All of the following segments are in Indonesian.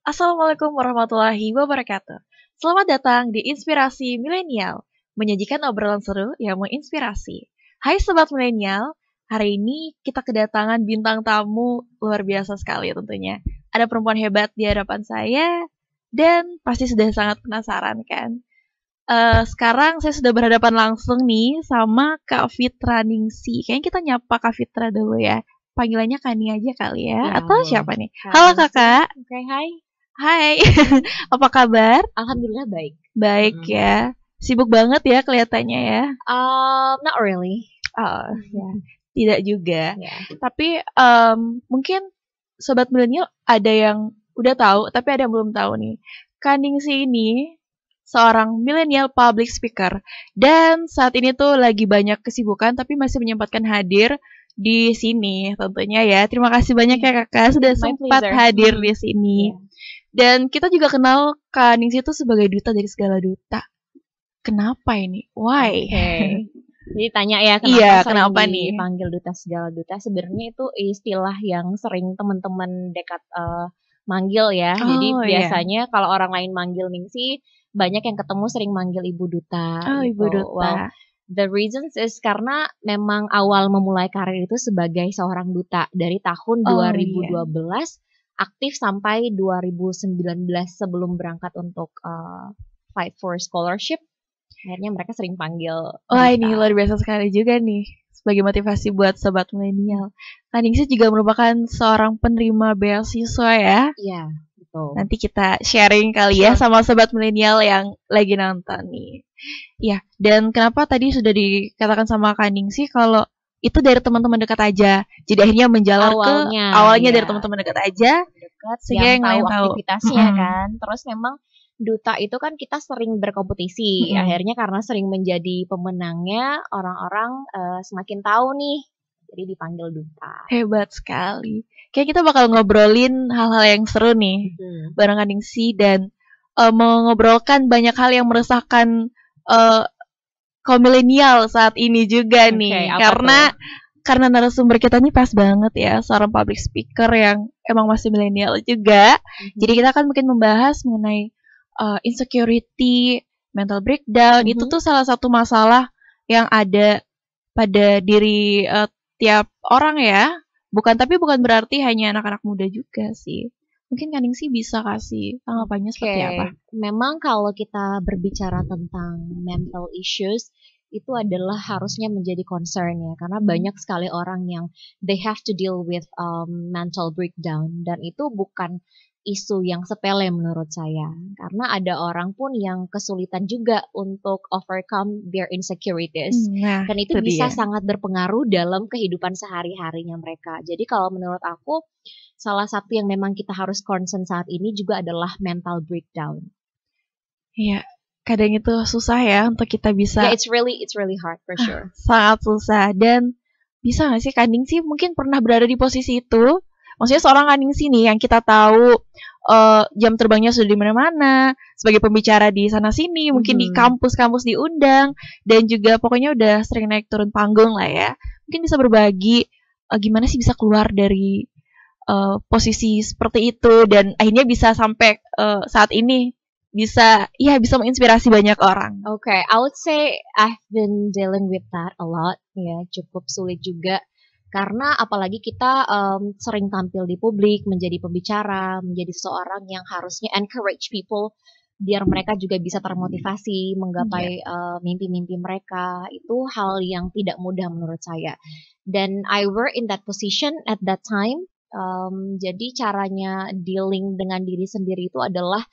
Assalamualaikum warahmatullahi wabarakatuh. Selamat datang di Inspirasi Milenial, menyajikan obrolan seru yang menginspirasi. Hai sobat milenial, hari ini kita kedatangan bintang tamu luar biasa sekali tentunya. Ada perempuan hebat di hadapan saya dan pasti sudah sangat penasaran kan. Uh, sekarang saya sudah berhadapan langsung nih sama Kak Fitra Ningsi. Kayaknya kita nyapa Kak Fitra dulu ya panggilannya Kani aja kali ya, ya atau siapa nih? Halo kakak. Oke, okay, hai. Hai, apa kabar? Alhamdulillah baik. Baik hmm. ya. Sibuk banget ya kelihatannya ya. Um, not really. Oh, hmm. ya. Tidak juga. Yeah. Tapi um, mungkin sobat milenial ada yang udah tahu, tapi ada yang belum tahu nih. Kanding si ini seorang milenial public speaker dan saat ini tuh lagi banyak kesibukan tapi masih menyempatkan hadir di sini tentunya ya. Terima kasih banyak ya Kakak sudah sempat hadir di hmm. sini. Yeah. Dan kita juga kenal Kak Ningsi itu sebagai duta dari segala duta. Kenapa ini? Why? Okay. Jadi tanya ya kenapa iya, kenapa nih? panggil duta segala duta? Sebenarnya itu istilah yang sering teman-teman dekat uh, manggil ya. Oh, Jadi iya. biasanya iya. kalau orang lain manggil Ningsi, banyak yang ketemu sering manggil ibu duta. Oh, gitu. ibu duta. Well, the reasons is karena memang awal memulai karir itu sebagai seorang duta dari tahun oh, 2012 iya aktif sampai 2019 sebelum berangkat untuk uh, fight for scholarship. Akhirnya mereka sering panggil. Wah oh, ini luar biasa sekali juga nih sebagai motivasi buat sobat milenial. Kaningsi juga merupakan seorang penerima beasiswa ya. Iya, betul. Nanti kita sharing kali ya sama sobat milenial yang lagi nonton nih. Ya, dan kenapa tadi sudah dikatakan sama Kaning sih kalau itu dari teman-teman dekat aja. Jadi akhirnya menjalar awalnya, ke awalnya iya. dari teman-teman dekat aja. Dekat sehingga yang, yang tahu aktivitasnya tahu. kan. Terus memang duta itu kan kita sering berkompetisi. Hmm. Akhirnya karena sering menjadi pemenangnya, orang-orang uh, semakin tahu nih. Jadi dipanggil duta. Hebat sekali. Kayak kita bakal ngobrolin hal-hal yang seru nih hmm. bareng Aningsi dan uh, eh, mengobrolkan banyak hal yang meresahkan uh, kaum milenial saat ini juga okay, nih karena tuh? karena narasumber kita ini pas banget ya seorang public speaker yang emang masih milenial juga. Mm-hmm. Jadi kita akan mungkin membahas mengenai uh, insecurity, mental breakdown. Mm-hmm. Itu tuh salah satu masalah yang ada pada diri uh, tiap orang ya. Bukan tapi bukan berarti hanya anak-anak muda juga sih mungkin Kaning sih bisa kasih tanggapannya okay. seperti apa? Memang kalau kita berbicara tentang mental issues itu adalah harusnya menjadi concern ya karena hmm. banyak sekali orang yang they have to deal with um, mental breakdown dan itu bukan isu yang sepele menurut saya karena ada orang pun yang kesulitan juga untuk overcome their insecurities hmm, nah, dan itu, bisa dia. sangat berpengaruh dalam kehidupan sehari harinya mereka jadi kalau menurut aku salah satu yang memang kita harus concern saat ini juga adalah mental breakdown ya kadang itu susah ya untuk kita bisa. Yeah, it's really it's really hard for ah, sure. Sangat susah dan bisa gak sih Kanding sih mungkin pernah berada di posisi itu Maksudnya seorang anjing sini yang kita tahu uh, jam terbangnya sudah di mana-mana, sebagai pembicara di sana sini, mungkin di hmm. kampus-kampus diundang dan juga pokoknya udah sering naik turun panggung lah ya. Mungkin bisa berbagi uh, gimana sih bisa keluar dari uh, posisi seperti itu dan akhirnya bisa sampai uh, saat ini bisa ya bisa menginspirasi banyak orang. Oke, okay, I would say I've been dealing with that a lot ya, cukup sulit juga karena apalagi kita um, sering tampil di publik, menjadi pembicara, menjadi seseorang yang harusnya encourage people biar mereka juga bisa termotivasi menggapai yeah. Iya. uh, mimpi-mimpi mereka itu hal yang tidak mudah menurut saya dan I were in that position at that time um, jadi caranya dealing dengan diri sendiri itu adalah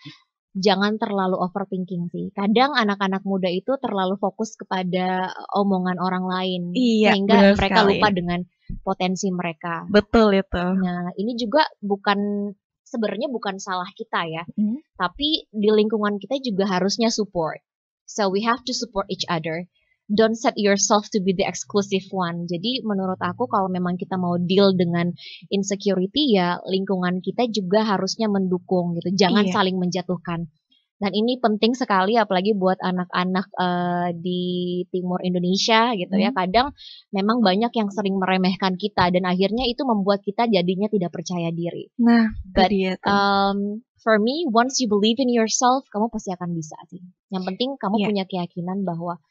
jangan terlalu overthinking sih kadang anak-anak muda itu terlalu fokus kepada eh, omongan orang lain yeah, sehingga mereka sekali. lupa dengan potensi mereka. Betul itu. Nah, ini juga bukan sebenarnya bukan salah kita ya, mm. tapi di lingkungan kita juga harusnya support. So we have to support each other. Don't set yourself to be the exclusive one. Jadi menurut aku kalau memang kita mau deal dengan insecurity ya lingkungan kita juga harusnya mendukung gitu. Jangan yeah. saling menjatuhkan. Dan ini penting sekali apalagi buat anak-anak uh, di timur Indonesia gitu ya. hmm. ya. Kadang memang banyak yang sering meremehkan kita dan akhirnya itu membuat kita jadinya tidak percaya diri. Nah, But, Um, for me, once you believe in yourself, kamu pasti akan bisa sih. Yang penting kamu yeah. punya keyakinan bahwa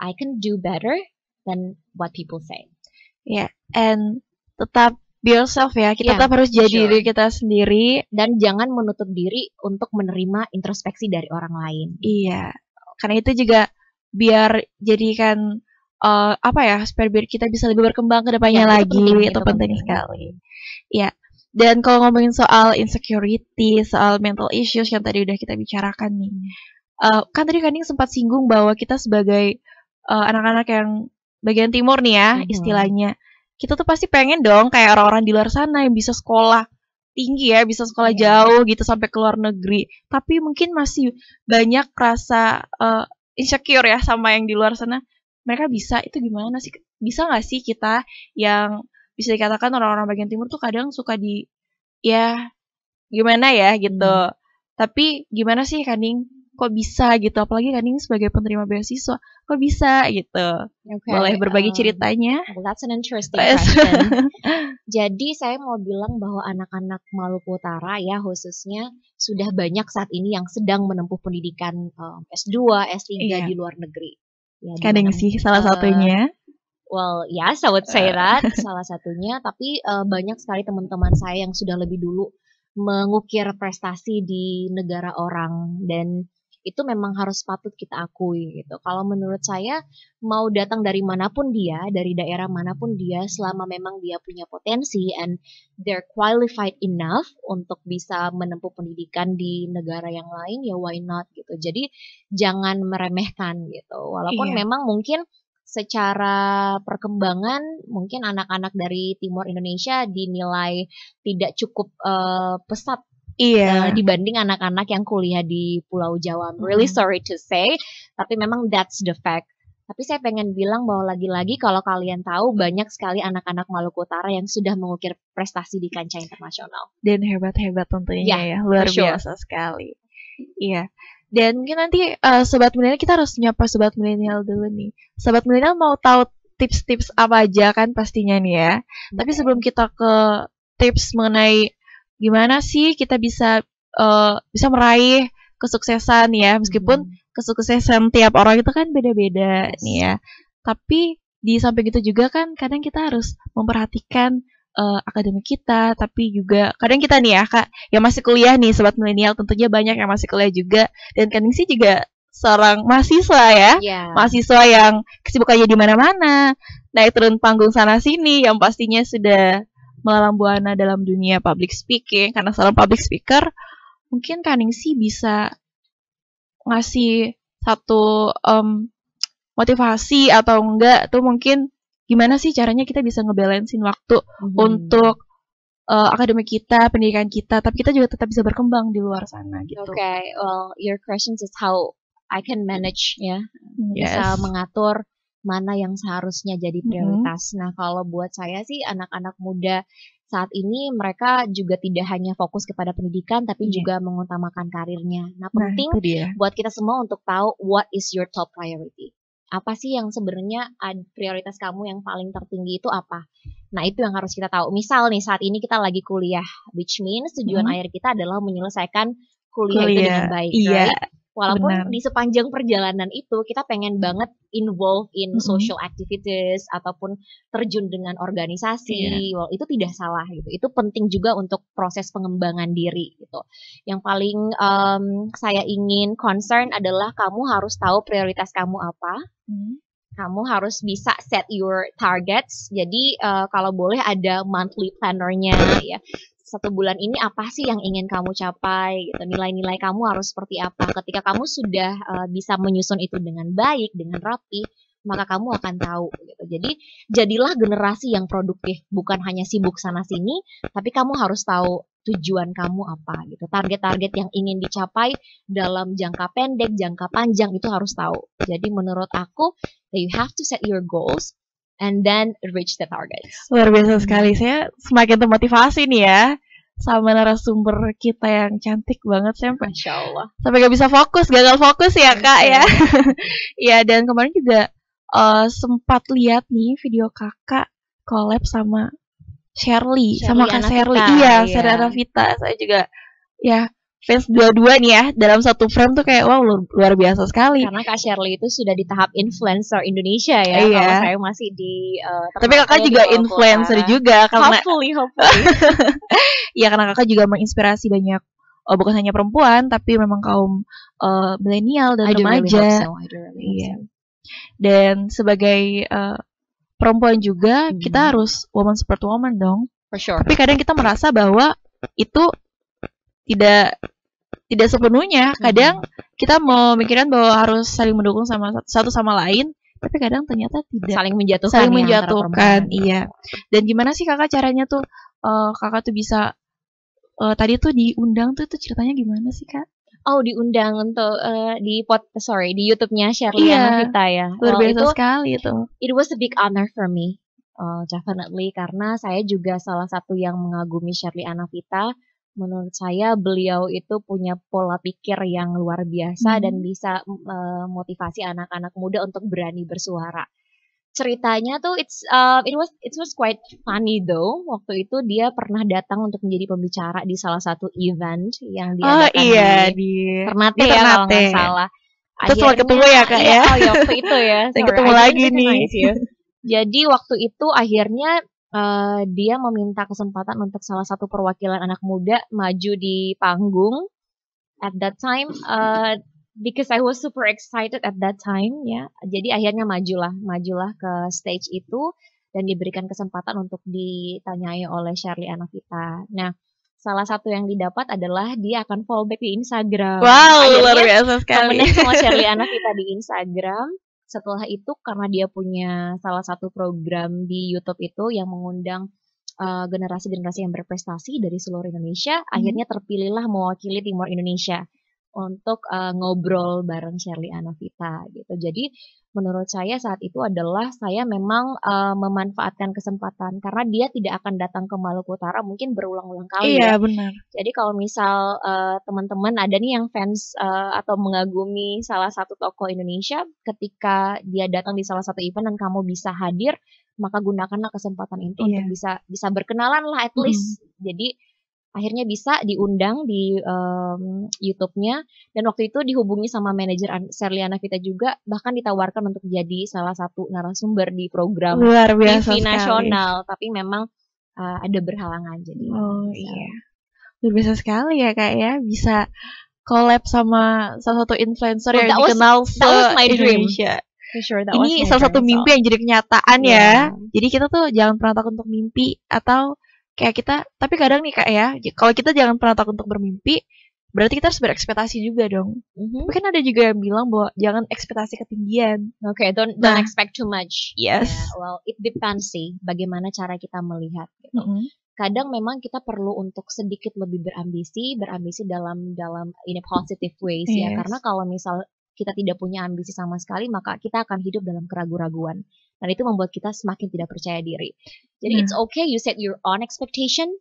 I can do better than what people say. Yeah, and tetap be yourself ya. Kita yeah, tetap harus jadi sure. diri kita sendiri dan jangan menutup diri untuk menerima introspeksi dari orang lain. Iya. Karena itu juga biar jadikan uh, apa ya supaya biar kita bisa lebih berkembang ke depannya yeah, lagi itu penting, itu penting sekali. Ya. Dan kalau ngomongin soal insecurity, soal mental issues yang tadi udah kita bicarakan nih. Uh, kan tadi Kaning sempat singgung bahwa kita sebagai eh, anak-anak uh, yang bagian timur nih ya mm -hmm. istilahnya kita tuh pasti pengen dong kayak orang-orang di luar sana yang bisa sekolah tinggi ya, bisa sekolah iya. jauh gitu sampai ke luar negeri. Tapi mungkin masih banyak rasa uh, insecure ya sama yang di luar sana. Mereka bisa itu gimana sih? Bisa nggak sih kita yang bisa dikatakan orang-orang bagian timur tuh kadang suka di ya gimana ya gitu. Hmm. Tapi gimana sih Kaning kok bisa gitu apalagi kan ini sebagai penerima beasiswa kok bisa gitu okay, boleh berbagi um, ceritanya well, that's an interesting question jadi saya mau bilang bahwa anak-anak Maluku Utara ya khususnya sudah banyak saat ini yang sedang menempuh pendidikan um, S2 S3 yeah. di luar negeri ya, kadang sih salah eh, satunya Well, ya I would say eh. that salah satunya. Tapi uh, banyak sekali teman-teman saya yang sudah lebih dulu mengukir prestasi di negara orang dan itu memang harus patut kita akui gitu. Kalau menurut saya mau datang dari manapun dia, dari daerah manapun dia, selama memang dia punya potensi and they're qualified enough untuk bisa menempuh pendidikan di negara yang lain ya why not gitu. Jadi jangan meremehkan gitu. Walaupun iya. memang mungkin secara perkembangan mungkin anak-anak dari timur Indonesia dinilai tidak cukup uh, pesat Iya. Uh, dibanding anak-anak yang kuliah di Pulau Jawa. Mm. really mm-hmm. sorry to say, tapi memang that's the fact. Tapi saya pengen bilang bahwa lagi-lagi kalau kalian tahu banyak sekali anak-anak Maluku Utara yang sudah mengukir prestasi di kancah internasional. Dan hebat-hebat tentunya yeah, ya, ya. luar sure. biasa sekali. Iya. Dan mungkin nanti uh, sobat milenial kita harus nyapa sobat milenial dulu nih. Sobat milenial mau tahu tips-tips apa aja kan pastinya nih ya. Okay. Tapi sebelum kita ke tips mengenai gimana sih kita bisa uh, bisa meraih kesuksesan ya meskipun hmm. kesuksesan tiap orang itu kan beda-beda yes. nih ya tapi di samping itu juga kan kadang kita harus memperhatikan uh, eh, akademik kita tapi juga kadang kita nih ya kak yang masih kuliah nih sobat milenial tentunya banyak yang masih kuliah juga dan kadang sih juga seorang mahasiswa ya yeah. mahasiswa yang kesibukannya di mana-mana naik turun panggung sana sini yang pastinya sudah melalang buana dalam dunia public speaking karena seorang public speaker mungkin kaning sih bisa ngasih satu um, motivasi atau enggak tuh mungkin gimana sih caranya kita bisa ngebalancein waktu hmm. untuk uh, eh, akademik kita, pendidikan kita, tapi kita juga tetap bisa berkembang di luar sana gitu. Oke, okay. well your questions is how I can manage ya, hmm. yes. bisa mengatur mana yang seharusnya jadi prioritas. Mm -hmm. Nah, kalau buat saya sih anak-anak muda saat ini mereka juga tidak hanya fokus kepada pendidikan tapi yeah. juga mengutamakan karirnya. Nah, nah penting nah, buat kita semua untuk tahu what is your top priority. Apa sih yang sebenarnya prioritas kamu yang paling tertinggi itu apa? Nah, itu yang harus kita tahu. Misal nih saat ini kita lagi kuliah, which means tujuan hmm. akhir kita adalah menyelesaikan kuliah, kuliah. itu dengan baik, iya. right? Walaupun Benar. di sepanjang perjalanan itu kita pengen hmm. banget involve in mm -hmm. social activities ataupun terjun dengan organisasi, yeah. Iya. well, itu tidak salah gitu. Itu penting juga untuk proses pengembangan diri gitu. Yang paling um, saya ingin concern adalah kamu harus tahu prioritas kamu apa. Mm -hmm kamu harus bisa set your targets. Jadi uh, kalau boleh ada monthly plannernya ya satu bulan ini apa sih yang ingin kamu capai gitu nilai-nilai kamu harus seperti apa ketika kamu sudah uh, bisa menyusun itu dengan baik dengan rapi maka kamu akan tahu gitu. Jadi jadilah generasi yang produktif, bukan hanya sibuk sana sini, tapi kamu harus tahu tujuan kamu apa gitu. Target-target yang ingin dicapai dalam jangka pendek, jangka panjang itu harus tahu. Jadi menurut aku, you have to set your goals and then reach the target. Luar biasa sekali. Saya semakin termotivasi nih ya sama narasumber kita yang cantik banget sampai Insya Allah. sampai gak bisa fokus gagal fokus ya kak ya ya dan kemarin juga uh, sempat lihat nih video kakak collab sama Shirley, Shirley sama kak Shirley iya, iya. Sarah Vita saya juga ya fans dua-dua nih ya dalam satu frame tuh kayak wow luar biasa sekali. Karena Kak Shirley itu sudah di tahap influencer Indonesia ya. Iya. Kalau saya masih di uh, Tapi Kakak juga influencer kota. juga karena hopefully hopefully. ya karena Kakak juga menginspirasi banyak oh, bukan hanya perempuan tapi memang kaum uh, milenial dan I remaja. Really so. really yeah. So. Dan sebagai uh, perempuan juga hmm. kita harus woman support woman dong. For sure. Tapi kadang kita merasa bahwa itu tidak tidak sepenuhnya hmm. kadang kita memikirkan bahwa harus saling mendukung sama satu sama lain tapi kadang ternyata tidak saling menjatuhkan saling ya, menjatuhkan ya. iya dan gimana sih kakak caranya tuh uh, kakak tuh bisa uh, tadi tuh diundang tuh itu ceritanya gimana sih kak Oh diundang untuk uh, di pot sorry di YouTube-nya Sherly yeah, kita ya. Luar itu, sekali itu. It was a big honor for me. Uh, definitely karena saya juga salah satu yang mengagumi Shirley Anavita menurut saya beliau itu punya pola pikir yang luar biasa hmm. dan bisa uh, motivasi anak-anak muda untuk berani bersuara. Ceritanya tuh it's uh, it was it was quite funny though. Waktu itu dia pernah datang untuk menjadi pembicara di salah satu event yang oh, diadakan oh, iya, di, di Ternate, di Ternate. ya kalau nggak salah. Terus akhirnya, ketemu ya kak iya, ya? Oh ya waktu itu ya. Sorry, ketemu lagi nih. Jadi waktu itu akhirnya uh, dia meminta kesempatan untuk salah satu perwakilan anak muda maju di panggung. At that time, uh, because I was super excited at that time, ya. Jadi akhirnya majulah, majulah ke stage itu dan diberikan kesempatan untuk ditanyai oleh anak kita Nah, salah satu yang didapat adalah dia akan back di Instagram. Wow, akhirnya, luar biasa sekali. Temennya sama Shirley kita di Instagram setelah itu karena dia punya salah satu program di YouTube itu yang mengundang eh, generasi-generasi uh, yang berprestasi dari seluruh Indonesia, hmm. akhirnya terpilihlah mewakili Timur Indonesia untuk uh, ngobrol bareng Shirley Anavita gitu. Jadi menurut saya saat itu adalah saya memang uh, memanfaatkan kesempatan karena dia tidak akan datang ke Maluku Utara mungkin berulang-ulang kali iya, ya. benar. Jadi kalau misal teman eh, teman-teman ada nih yang fans uh, atau mengagumi salah satu tokoh Indonesia ketika dia datang di salah satu event dan kamu bisa hadir, maka gunakanlah kesempatan itu iya. untuk bisa bisa berkenalan lah at least. Hmm. Jadi akhirnya bisa diundang di um, YouTube-nya dan waktu itu dihubungi sama manajer Serliana Vita juga bahkan ditawarkan untuk jadi salah satu narasumber di program Luar biasa TV nasional tapi memang uh, ada berhalangan jadi oh bisa. iya luar biasa sekali ya kak ya bisa collab sama salah satu influencer oh, yang was, dikenal se my dream. Indonesia sure, ini salah satu mimpi yang jadi kenyataan ya. yeah. ya. Jadi kita tuh jangan pernah takut untuk mimpi atau kayak kita tapi kadang nih kak ya kalau kita jangan pernah takut untuk bermimpi berarti kita harus berekspektasi juga dong. Mm-hmm. Tapi kan ada juga yang bilang bahwa jangan ekspektasi ketinggian. Oke, okay, don't nah, expect too much. Yes. Yeah, well, it depends sih bagaimana cara kita melihat. Gitu. Mm-hmm. Kadang memang kita perlu untuk sedikit lebih berambisi, berambisi dalam dalam in positive ways ya. yes. ya. Karena kalau misal kita tidak punya ambisi sama sekali, maka kita akan hidup dalam keraguan-raguan dan itu membuat kita semakin tidak percaya diri. Jadi hmm. it's okay you set your own expectation,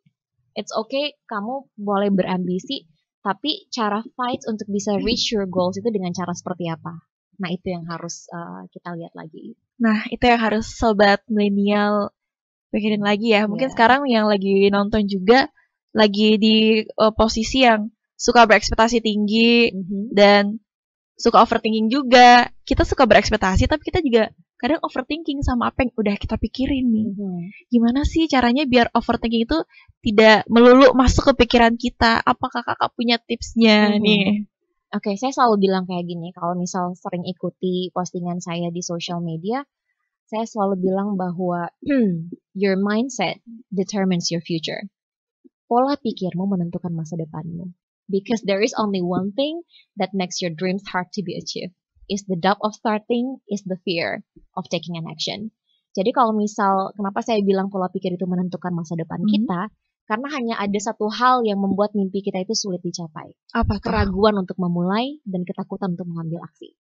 it's okay kamu boleh berambisi, tapi cara fight untuk bisa reach your goals itu dengan cara seperti apa? Nah itu yang harus uh, kita lihat lagi. Nah itu yang harus sobat milenial pikirin lagi ya. Mungkin yeah. sekarang yang lagi nonton juga lagi di uh, posisi yang suka berekspektasi tinggi mm -hmm. dan suka overthinking juga. Kita suka berekspektasi tapi kita juga kadang overthinking sama apa yang udah kita pikirin nih. Mm-hmm. Gimana sih caranya biar overthinking itu tidak melulu masuk ke pikiran kita? Apakah kakak punya tipsnya mm-hmm. nih? Oke, okay, saya selalu bilang kayak gini, kalau misal sering ikuti postingan saya di social media, saya selalu bilang bahwa your mindset determines your future. Pola pikirmu menentukan masa depanmu. Because there is only one thing that makes your dreams hard to be achieved is the doubt of starting, is the fear of taking an action. Jadi kalau misal kenapa saya bilang pola pikir itu menentukan masa depan -hmm. kita, karena hanya ada satu hal yang membuat mimpi kita itu sulit dicapai. Apa? Keraguan untuk memulai dan ketakutan untuk mengambil aksi.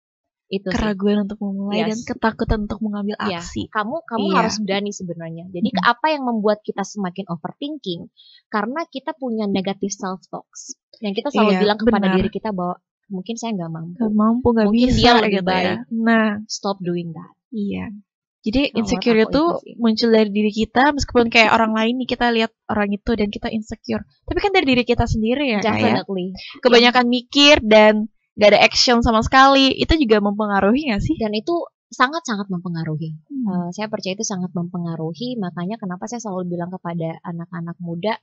Itu keraguan sih. untuk memulai yes. dan ketakutan untuk mengambil iya. aksi. Ya. Kamu kamu yeah. harus berani sebenarnya. Jadi -hmm. apa yang membuat kita semakin overthinking? Karena kita punya negative self talks. Yang kita selalu yeah, bilang kepada benar. diri kita bahwa mungkin saya nggak mampu nggak mampu nggak bisa dia lebih gitu ya. baik ya. nah stop doing that iya jadi insecure itu muncul dari diri kita meskipun kayak orang lain nih kita lihat orang itu dan kita insecure. Tapi kan dari diri kita sendiri ya. ya. Definitely. Ya? Kebanyakan yeah. mikir dan gak ada action sama sekali itu juga mempengaruhi gak sih? Dan itu sangat-sangat mempengaruhi. Hmm. Uh, saya percaya itu sangat mempengaruhi. Makanya kenapa saya selalu bilang kepada anak-anak muda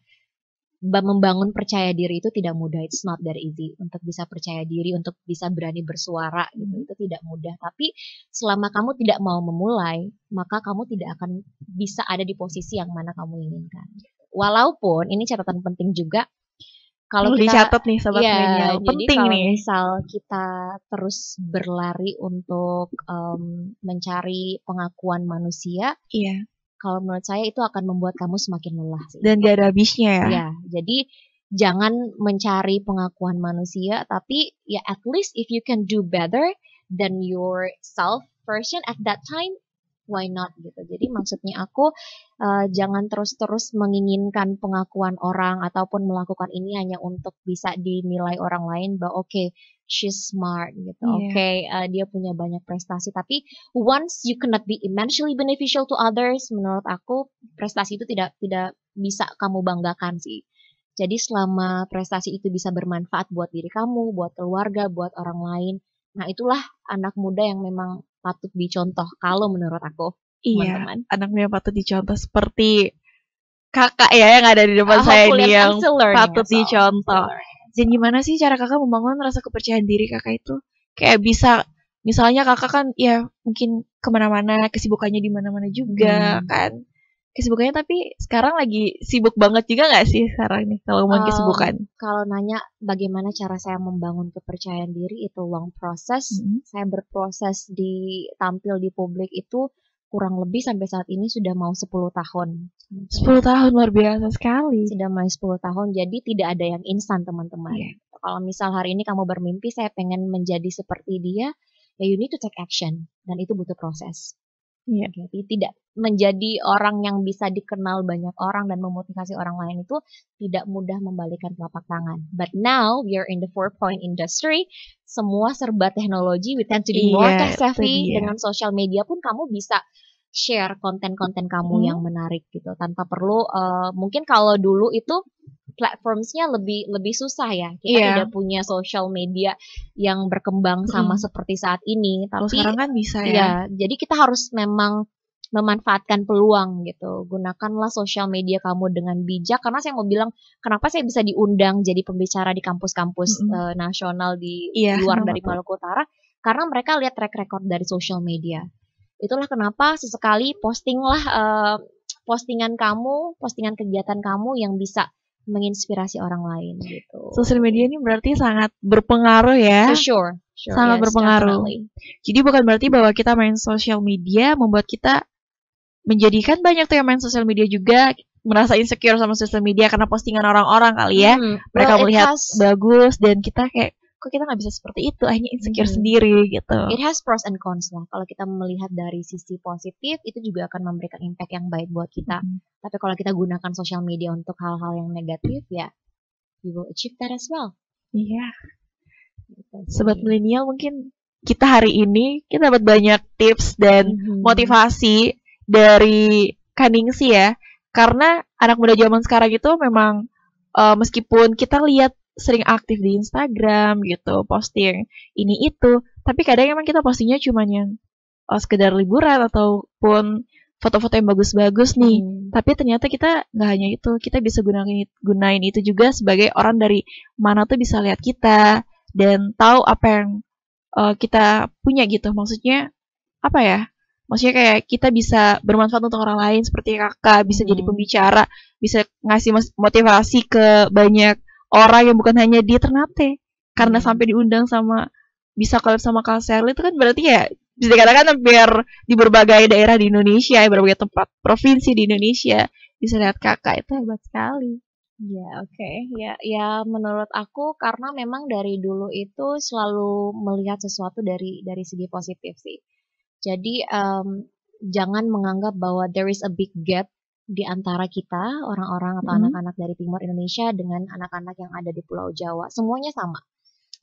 membangun percaya diri itu tidak mudah it's not that easy untuk bisa percaya diri untuk bisa berani bersuara gitu itu tidak mudah tapi selama kamu tidak mau memulai maka kamu tidak akan bisa ada di posisi yang mana kamu inginkan walaupun ini catatan penting juga kalau kita dicatat nih sobat ya, penting kalau nih misal kita terus berlari untuk um, mencari pengakuan manusia iya kalau menurut saya itu akan membuat kamu semakin lelah sih. Dan gak ada habisnya ya. Ya, jadi jangan mencari pengakuan manusia, tapi ya at least if you can do better than yourself version at that time, why not gitu. Jadi maksudnya aku uh, jangan terus-terus menginginkan pengakuan orang ataupun melakukan ini hanya untuk bisa dinilai orang lain bahwa oke okay, she's smart gitu. Yeah. Oke, okay, uh, eh, dia punya banyak prestasi tapi once you cannot be immensely beneficial to others menurut aku prestasi itu tidak tidak bisa kamu banggakan sih. Jadi selama prestasi itu bisa bermanfaat buat diri kamu, buat keluarga, buat orang lain. Nah, itulah anak muda yang memang patut dicontoh kalau menurut aku iya, teman-teman. Anaknya patut dicontoh seperti kakak ya yang ada di depan uh, saya ini yang kan patut so. dicontoh. jadi gimana sih cara kakak membangun rasa kepercayaan diri kakak itu? Kayak bisa, misalnya kakak kan ya mungkin kemana-mana, kesibukannya di mana-mana juga hmm. kan kesibukannya tapi sekarang lagi sibuk banget juga gak sih sekarang nih kalau ngomongin um, kesibukan? Kalau nanya bagaimana cara saya membangun kepercayaan diri itu long proses. Mm -hmm. Saya berproses di tampil di publik itu kurang lebih sampai saat ini sudah mau 10 tahun. 10 tahun luar biasa sekali. Sudah mau 10 tahun, jadi tidak ada yang instan teman-teman. Yeah. Kalau misal hari ini kamu bermimpi saya pengen menjadi seperti dia, ya you need to take action dan itu butuh proses yeah. tapi tidak menjadi orang yang bisa dikenal banyak orang dan memotivasi orang lain itu tidak mudah membalikan telapak tangan. But now we are in the four point industry, semua serba teknologi, we tend to be more yeah, iya, savvy. Dengan social media pun kamu bisa share konten-konten kamu hmm. yang menarik gitu tanpa perlu uh, mungkin kalau dulu itu platformsnya lebih lebih susah ya kita yeah. tidak punya social media yang berkembang sama hmm. seperti saat ini tapi Kalau sekarang kan bisa ya. ya jadi kita harus memang memanfaatkan peluang gitu. Gunakanlah social media kamu dengan bijak karena saya mau bilang kenapa saya bisa diundang jadi pembicara di kampus-kampus -hmm. uh, nasional di yeah, luar dari Maluku Utara karena mereka lihat track record dari social media. Itulah kenapa sesekali postinglah uh, postingan kamu, postingan kegiatan kamu yang bisa menginspirasi orang lain gitu. Sosial media ini berarti sangat berpengaruh ya. For sure. sure sangat yes, berpengaruh. Definitely. Jadi bukan berarti bahwa kita main sosial media membuat kita menjadikan banyak tuh yang main sosial media juga merasa insecure sama sosial media karena postingan orang-orang kali ya. Hmm. Mereka well, melihat has... bagus dan kita kayak kok kita nggak bisa seperti itu akhirnya insecure hmm. sendiri gitu it has pros and cons lah kalau kita melihat dari sisi positif itu juga akan memberikan impact yang baik buat kita hmm. tapi kalau kita gunakan sosial media untuk hal-hal yang negatif ya you will achieve that as well iya yeah. Gitu milenial mungkin kita hari ini kita dapat banyak tips dan hmm motivasi dari Kaningsi ya karena anak muda zaman sekarang itu memang uh, meskipun kita lihat sering aktif di Instagram gitu, posting ini itu. Tapi kadang emang kita postingnya cuma yang oh, sekedar liburan ataupun foto-foto yang bagus-bagus nih. Hmm. Tapi ternyata kita nggak hanya itu, kita bisa gunain gunain itu juga sebagai orang dari mana tuh bisa lihat kita dan tahu apa yang uh, kita punya gitu. Maksudnya apa ya? Maksudnya kayak kita bisa bermanfaat untuk orang lain seperti kakak, bisa hmm. jadi pembicara, bisa ngasih motivasi ke banyak orang yang bukan hanya di Ternate karena hmm. sampai diundang sama bisa kalau sama Kak Sherly itu kan berarti ya bisa dikatakan hampir di berbagai daerah di Indonesia, di berbagai tempat provinsi di Indonesia bisa lihat kakak itu hebat sekali. Ya oke okay. ya ya menurut aku karena memang dari dulu itu selalu melihat sesuatu dari dari segi positif sih. Jadi um, jangan menganggap bahwa there is a big gap di antara kita, orang-orang atau mm-hmm. anak-anak hmm. dari timur Indonesia dengan anak-anak yang ada di Pulau Jawa, semuanya sama.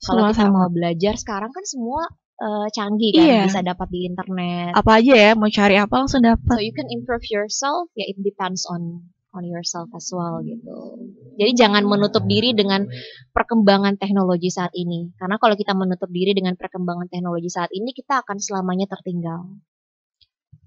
Kalau kita sama. mau belajar sekarang kan semua uh, canggih kan, yeah. bisa dapat di internet. Apa aja ya, mau cari apa langsung dapat. So you can improve yourself, ya it depends on on yourself as well gitu. Jadi jangan menutup diri dengan perkembangan teknologi saat ini. Karena kalau kita menutup diri dengan perkembangan teknologi saat ini, kita akan selamanya tertinggal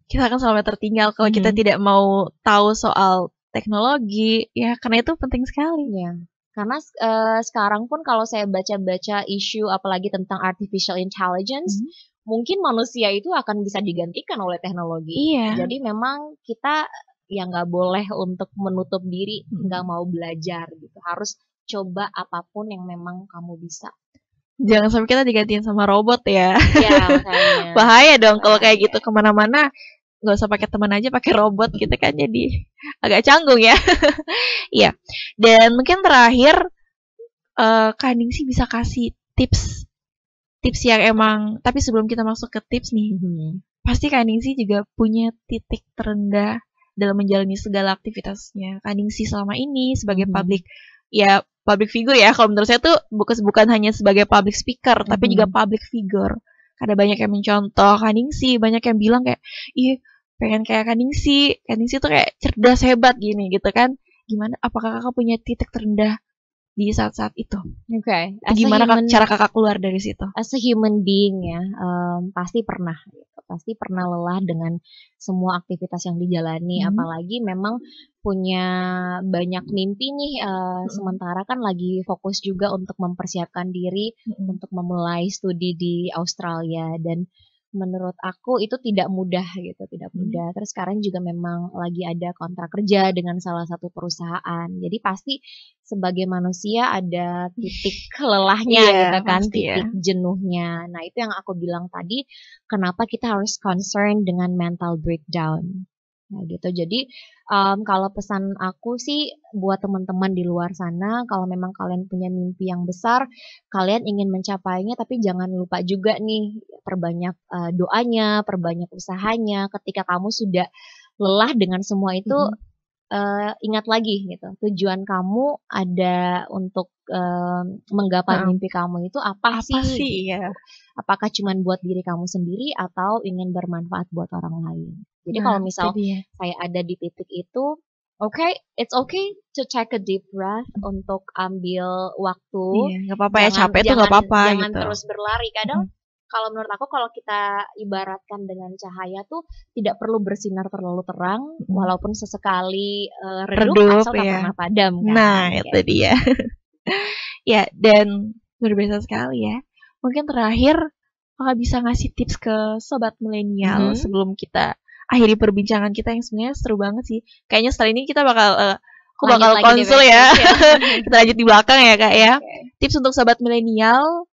kita akan selalu tertinggal kalau hmm. kita tidak mau tahu soal teknologi ya karena itu penting sekali ya karena uh, sekarang pun kalau saya baca-baca isu apalagi tentang artificial intelligence -hmm. mungkin manusia itu akan bisa digantikan oleh teknologi iya. jadi memang kita eh, ya nggak boleh untuk menutup diri hmm. nggak -hmm. mau belajar gitu harus coba apapun yang memang kamu bisa jangan sampai kita digantiin sama robot ya, ya bahaya dong kalau kayak gitu kemana-mana nggak usah pakai teman aja pakai robot gitu kan jadi agak canggung ya iya dan mungkin terakhir uh, eh, Kaning sih bisa kasih tips tips yang emang tapi sebelum kita masuk ke tips nih hmm. pasti Kaning sih juga punya titik terendah dalam menjalani segala aktivitasnya Kaning sih selama ini sebagai hmm. public ya public figure ya kalau menurut saya tuh bukan bukan hanya sebagai public speaker mm -hmm. tapi mhm. juga public figure karena banyak yang mencontoh Kaningsi banyak yang bilang kayak ih pengen kayak Kaningsi Kaningsi tuh kayak cerdas hebat gini gitu kan gimana apakah kakak punya titik terendah di saat-saat itu. Oke. Okay. Gimana human, cara kakak keluar dari situ? As a human being ya, um, pasti pernah, gitu. pasti pernah lelah dengan semua aktivitas yang dijalani. Hmm. Apalagi memang punya banyak mimpi nih. Uh, hmm. Sementara kan lagi fokus juga untuk mempersiapkan diri hmm. untuk memulai studi di Australia dan menurut aku itu tidak mudah gitu, tidak hmm. mudah. Terus sekarang juga memang lagi ada kontrak kerja dengan salah satu perusahaan. Jadi pasti sebagai manusia ada titik lelahnya yeah, gitu kan, ya. titik yeah. jenuhnya. Nah, itu yang aku bilang tadi, kenapa kita harus concern dengan mental breakdown. Nah, gitu. Jadi um, kalau pesan aku sih buat teman-teman di luar sana, kalau memang kalian punya mimpi yang besar, kalian ingin mencapainya, tapi jangan lupa juga nih perbanyak uh, doanya, perbanyak usahanya. Ketika kamu sudah lelah dengan semua itu, mm -hmm uh, ingat lagi gitu tujuan kamu ada untuk uh, menggapai nah. mimpi kamu itu apa, apa sih? sih ya? Apakah cuma buat diri kamu sendiri atau ingin bermanfaat buat orang lain? Jadi nah, kalau misal ya. saya ada di titik itu, oke, okay, it's okay to take a deep breath untuk ambil waktu. Iya, gak apa-apa ya capek jangan, itu gak apa-apa. Jangan gitu. terus berlari kadang. Hmm kalau menurut aku kalau kita ibaratkan dengan cahaya tuh tidak perlu bersinar terlalu terang walaupun sesekali uh, redup, redup asal ya. pernah padam kan. Nah, ya. itu dia. ya, dan biasa sekali ya. Mungkin terakhir kalau bisa ngasih tips ke sobat milenial hmm. sebelum kita akhiri perbincangan kita yang sebenarnya seru banget sih. Kayaknya setelah ini kita bakal uh, aku bakal konsul ya. Iya. kita lanjut di belakang ya kak ya. Okay. Tips untuk sobat milenial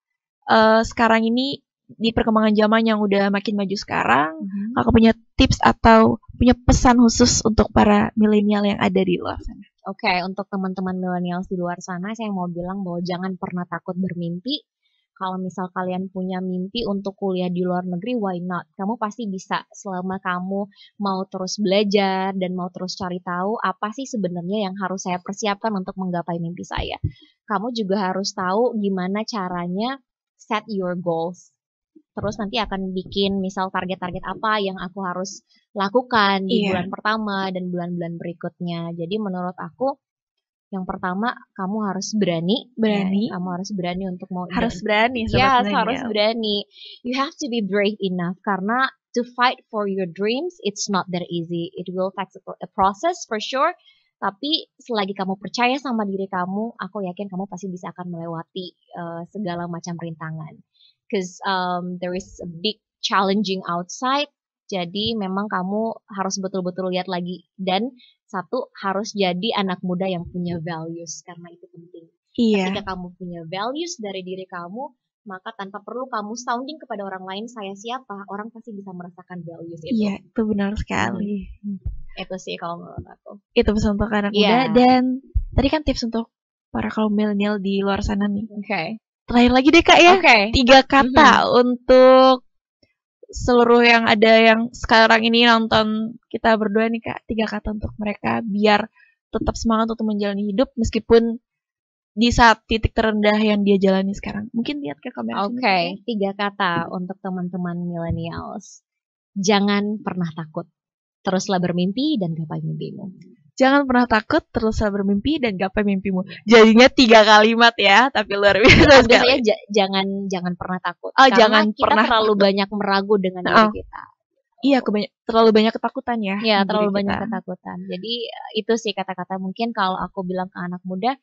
uh, sekarang ini di perkembangan zaman yang udah makin maju sekarang, hmm. kakak punya tips atau punya pesan khusus untuk para milenial yang ada di luar sana? Oke, okay, untuk teman-teman milenial di luar sana, saya mau bilang bahwa jangan pernah takut bermimpi. Kalau misal kalian punya mimpi untuk kuliah di luar negeri, why not? Kamu pasti bisa selama kamu mau terus belajar dan mau terus cari tahu apa sih sebenarnya yang harus saya persiapkan untuk menggapai mimpi saya. Kamu juga harus tahu gimana caranya set your goals terus nanti akan bikin misal target-target apa yang aku harus lakukan di yeah. bulan pertama dan bulan-bulan berikutnya. Jadi menurut aku yang pertama kamu harus berani, ya. berani. Ya, kamu harus berani untuk mau harus ide. berani, ya yes, harus berani. You have to be brave enough karena to fight for your dreams it's not that easy. It will take a process for sure. Tapi selagi kamu percaya sama diri kamu, aku yakin kamu pasti bisa akan melewati uh, segala macam rintangan because um, there is a big challenging outside. Jadi memang kamu harus betul-betul lihat lagi dan satu harus jadi anak muda yang punya values karena itu penting. Iya. Ketika kamu punya values dari diri kamu, maka tanpa perlu kamu sounding kepada orang lain saya siapa, orang pasti bisa merasakan values itu. Iya, itu benar sekali. Hmm. Itu sih kalau menurut aku. Itu pesan untuk anak yeah. muda dan tadi kan tips untuk para kaum milenial di luar sana nih. Oke. Okay terakhir lagi deh kak ya okay. tiga kata mm -hmm. untuk seluruh yang ada yang sekarang ini nonton kita berdua nih kak tiga kata untuk mereka biar tetap semangat untuk menjalani hidup meskipun di saat titik terendah yang dia jalani sekarang mungkin lihat ke kamera oke okay. Ya. tiga kata untuk teman-teman millennials jangan pernah takut teruslah bermimpi dan gapai mimpimu Jangan pernah takut, teruslah bermimpi dan gapai mimpimu. Jadinya tiga kalimat ya, tapi luar biasa. Nah, sekali biasanya jangan jangan pernah takut. Oh, jangan kita pernah terlalu takut. banyak meragu dengan diri kita. Iya, kebanyak terlalu banyak ketakutan ya. Iya, terlalu kita. banyak ketakutan. Jadi eh, itu sih kata-kata mungkin kalau aku bilang ke anak muda,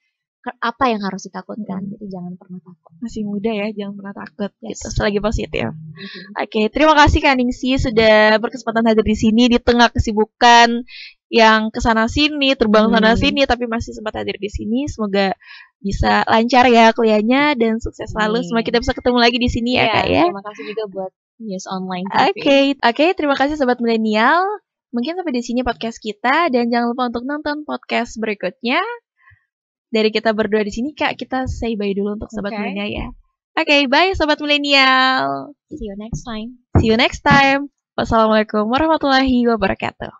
apa yang harus ditakutkan. Hmm. Jadi jangan pernah takut. Masih muda ya, jangan pernah takut. Yes. Gitu, selagi positif. Mm hmm. Oke, okay, terima kasih Kaningsi sudah berkesempatan hadir di sini di tengah kesibukan yang kesana sini terbang sana hmm. sini tapi masih sempat hadir di sini semoga bisa lancar ya kuliahnya dan sukses selalu hmm. semoga kita bisa ketemu lagi di sini ya, ya kak ya terima kasih juga buat News Online Oke okay. oke okay, terima kasih sobat milenial mungkin sampai di sini podcast kita dan jangan lupa untuk nonton podcast berikutnya dari kita berdua di sini kak kita say bye dulu untuk sobat okay. milenial ya oke okay, bye sobat milenial see you next time see you next time wassalamualaikum warahmatullahi wabarakatuh